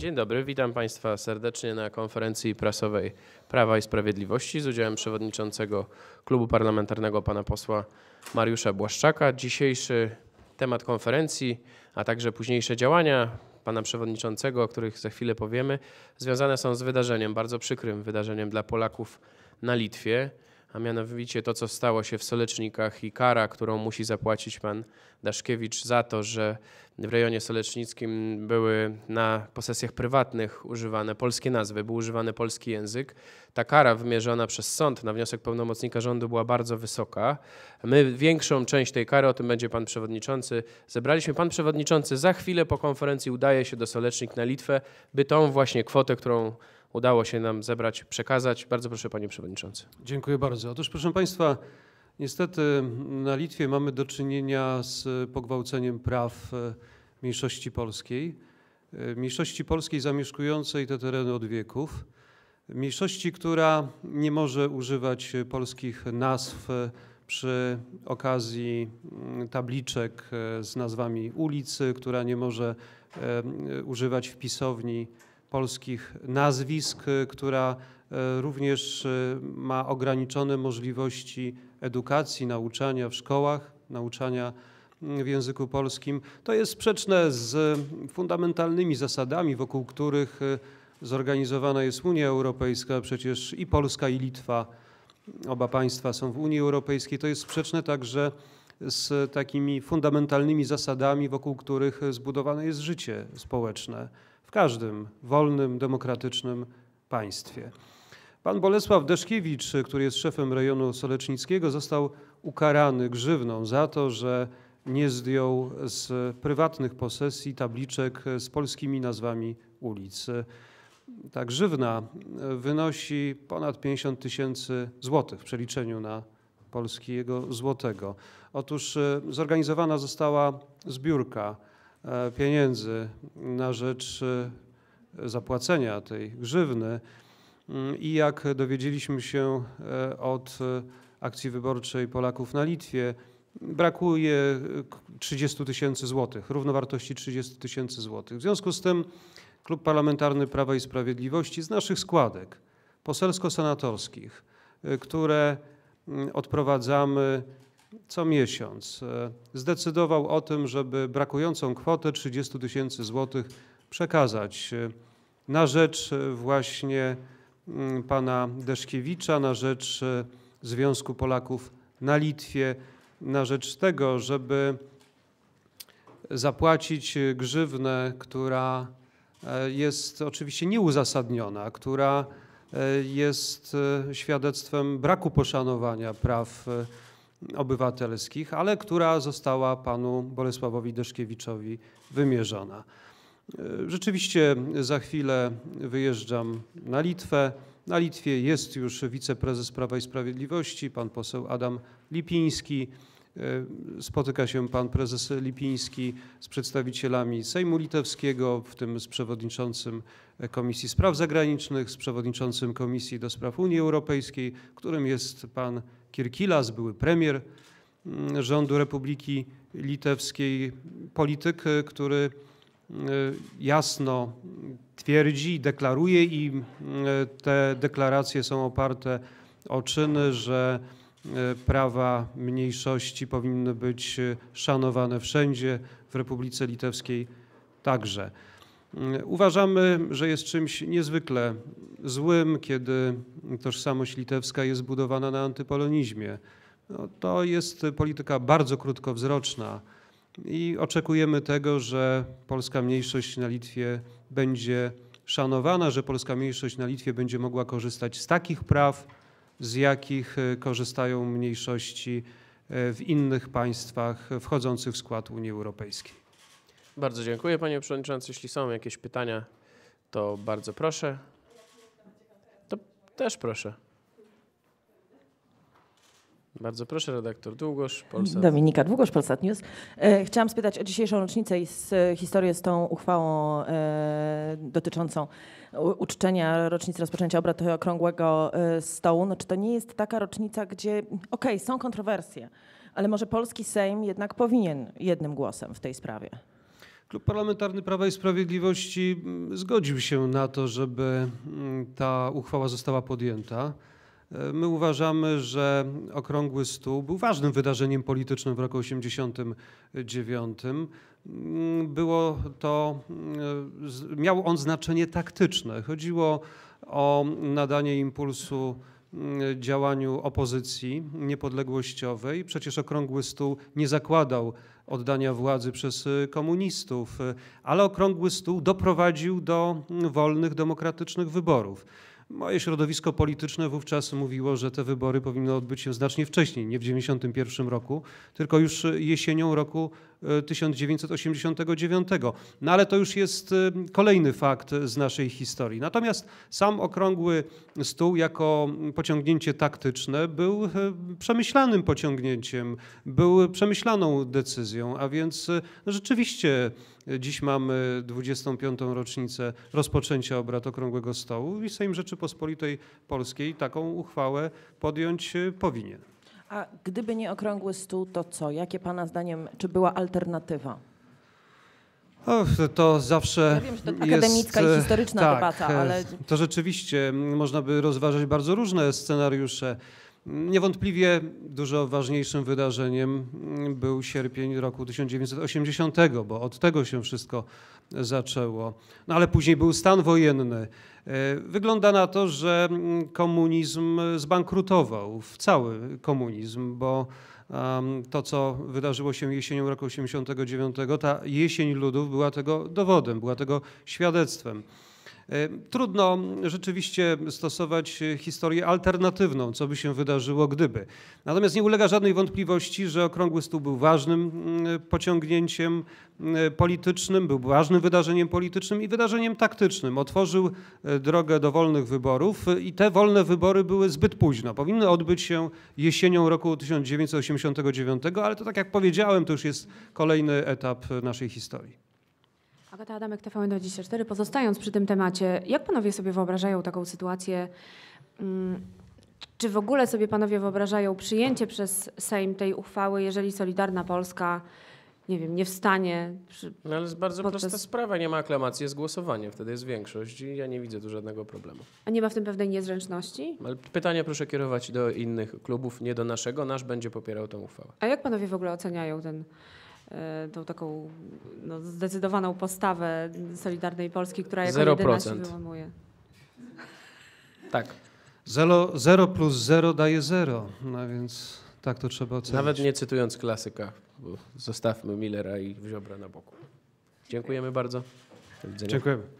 Dzień dobry, witam Państwa serdecznie na konferencji prasowej Prawa i Sprawiedliwości z udziałem przewodniczącego klubu parlamentarnego pana posła Mariusza Błaszczaka. Dzisiejszy temat konferencji, a także późniejsze działania pana przewodniczącego, o których za chwilę powiemy, związane są z wydarzeniem, bardzo przykrym wydarzeniem dla Polaków na Litwie a mianowicie to, co stało się w Solecznikach i kara, którą musi zapłacić pan Daszkiewicz za to, że w rejonie solecznickim były na posesjach prywatnych używane polskie nazwy, był używany polski język. Ta kara wymierzona przez sąd na wniosek pełnomocnika rządu była bardzo wysoka. My większą część tej kary, o tym będzie pan przewodniczący, zebraliśmy. Pan przewodniczący za chwilę po konferencji udaje się do Solecznik na Litwę, by tą właśnie kwotę, którą udało się nam zebrać, przekazać. Bardzo proszę Panie Przewodniczący. Dziękuję bardzo. Otóż proszę Państwa, niestety na Litwie mamy do czynienia z pogwałceniem praw e, mniejszości polskiej, e, mniejszości polskiej zamieszkującej te tereny od wieków, mniejszości, która nie może używać polskich nazw e, przy okazji mm, tabliczek z nazwami ulicy, która nie może używać wpisowni polskich nazwisk, y, która y, również y, ma ograniczone możliwości edukacji, nauczania w szkołach, nauczania mm, w języku polskim. To jest sprzeczne z fundamentalnymi zasadami, wokół których zorganizowana jest Unia Europejska, przecież i Polska, i Litwa, mm, oba państwa są w Unii Europejskiej. To jest sprzeczne także z takimi fundamentalnymi zasadami, wokół których zbudowane jest życie społeczne w każdym wolnym, demokratycznym państwie. Pan Bolesław Deszkiewicz, który jest szefem rejonu solecznickiego, został ukarany grzywną za to, że nie zdjął z prywatnych posesji tabliczek z polskimi nazwami ulic. Ta grzywna wynosi ponad 50 tysięcy złotych w przeliczeniu na polskiego złotego. Otóż e, zorganizowana została zbiórka E, pieniędzy na rzecz e, zapłacenia tej grzywny. Mm, I jak dowiedzieliśmy się e, od akcji wyborczej Polaków na Litwie, brakuje 30 tysięcy złotych, równowartości 30 tysięcy złotych. W związku z tym Klub Parlamentarny Prawa i Sprawiedliwości z naszych składek poselsko-senatorskich, które mm, odprowadzamy co miesiąc e, zdecydował o tym, żeby brakującą kwotę 30 tysięcy złotych przekazać e, na rzecz e, właśnie mm, pana Deszkiewicza, na rzecz Związku Polaków na Litwie, na rzecz tego, żeby zapłacić grzywnę, która jest oczywiście nieuzasadniona, która jest świadectwem braku poszanowania praw obywatelskich, ale która została panu Bolesławowi Deszkiewiczowi wymierzona. E, rzeczywiście za chwilę wyjeżdżam na Litwę. Na Litwie jest już wiceprezes Prawa i Sprawiedliwości, pan poseł Adam Lipiński. E, spotyka się pan prezes Lipiński z przedstawicielami Sejmu Litewskiego, w tym z przewodniczącym Komisji Spraw Zagranicznych, z przewodniczącym Komisji do Spraw Unii Europejskiej, którym jest pan Kirkilas, były premier mm, rządu Republiki Litewskiej, polityk, y, który y, jasno twierdzi, deklaruje i mm, te deklaracje są oparte o czyny, że y, prawa mniejszości powinny być szanowane wszędzie, w Republice Litewskiej także. Uważamy, że jest czymś niezwykle złym, kiedy tożsamość litewska jest budowana na antypolonizmie. No, to jest polityka bardzo krótkowzroczna i oczekujemy tego, że polska mniejszość na Litwie będzie szanowana, że polska mniejszość na Litwie będzie mogła korzystać z takich praw, z jakich e, korzystają mniejszości e, w innych państwach wchodzących w skład Unii Europejskiej. Bardzo dziękuję panie przewodniczący. Jeśli są jakieś pytania, to bardzo proszę. To też proszę. Bardzo proszę, redaktor Długosz, Polsat. Dominika Długosz, Polsat News. E, chciałam spytać o dzisiejszą rocznicę i z, historię z tą uchwałą e, dotyczącą uczczenia rocznicy rozpoczęcia obrad Okrągłego e, Stołu. No, czy to nie jest taka rocznica, gdzie, okej, okay, są kontrowersje, ale może polski Sejm jednak powinien jednym głosem w tej sprawie? Klub Parlamentarny Prawa i Sprawiedliwości mm, zgodził się na to, żeby mm, ta uchwała została podjęta. E, my uważamy, że Okrągły Stół był ważnym wydarzeniem politycznym w roku 1989. Mm, było to, miał on znaczenie taktyczne. Chodziło o nadanie impulsu Mm, działaniu opozycji niepodległościowej. Przecież Okrągły Stół nie zakładał oddania władzy przez y, komunistów, y, ale Okrągły Stół doprowadził do mm, wolnych, demokratycznych wyborów. Moje środowisko polityczne wówczas mówiło, że te wybory powinny odbyć się znacznie wcześniej, nie w 1991 roku, tylko już jesienią roku 1989. E, no ale to już jest e, kolejny fakt z naszej historii. Natomiast sam okrągły stół jako pociągnięcie taktyczne był e, przemyślanym pociągnięciem, był przemyślaną decyzją, a więc rzeczywiście Dziś mamy 25. rocznicę rozpoczęcia obrad Okrągłego Stołu i Sejm Rzeczypospolitej Polskiej taką uchwałę podjąć y, powinien. A gdyby nie Okrągły Stół, to co? Jakie Pana zdaniem, czy była alternatywa? Och, to zawsze. Ja wiem, że to akademicka i e, historyczna tak, debata, e, ale. To rzeczywiście mm, można by rozważać bardzo różne scenariusze. Niewątpliwie dużo ważniejszym wydarzeniem mm, był sierpień roku 1980, bo od tego się wszystko zaczęło. No ale później był stan wojenny. E, wygląda na to, że mm, komunizm zbankrutował, w cały komunizm, bo to, co wydarzyło się jesienią roku 89, ta jesień ludów była tego dowodem, była tego świadectwem. Trudno rzeczywiście stosować e, historię alternatywną, co by się wydarzyło gdyby. Natomiast nie ulega żadnej wątpliwości, że Okrągły Stół był ważnym e, pociągnięciem e, politycznym, był ważnym wydarzeniem politycznym i wydarzeniem taktycznym. Otworzył drogę do wolnych wyborów i te wolne wybory były zbyt późno. Powinny odbyć się jesienią roku 1989, ale to tak jak powiedziałem, to już jest kolejny etap naszej historii. Agata Adamek, TVN24. Pozostając przy tym temacie, jak panowie sobie wyobrażają taką sytuację? Mm, czy w ogóle sobie panowie wyobrażają przyjęcie przez Sejm tej uchwały, jeżeli Solidarna Polska nie wiem, nie wstanie. Przy, no ale jest bardzo podczas... prosta sprawa, nie ma aklamacji, jest głosowanie, wtedy jest większość i ja nie widzę tu żadnego problemu. A nie ma w tym pewnej niezręczności? Ale pytania proszę kierować do innych klubów, nie do naszego, nasz będzie popierał tę uchwałę. A jak panowie w ogóle oceniają ten E, tą taką no, zdecydowaną postawę Solidarnej Polski, która jako 0%. jedyna się wyłamuje. Tak. Zero, zero plus zero daje zero, no więc tak to trzeba ocenić. Nawet nie cytując klasyka, zostawmy Millera i Ziobra na boku. Dziękujemy bardzo. Dziękujemy.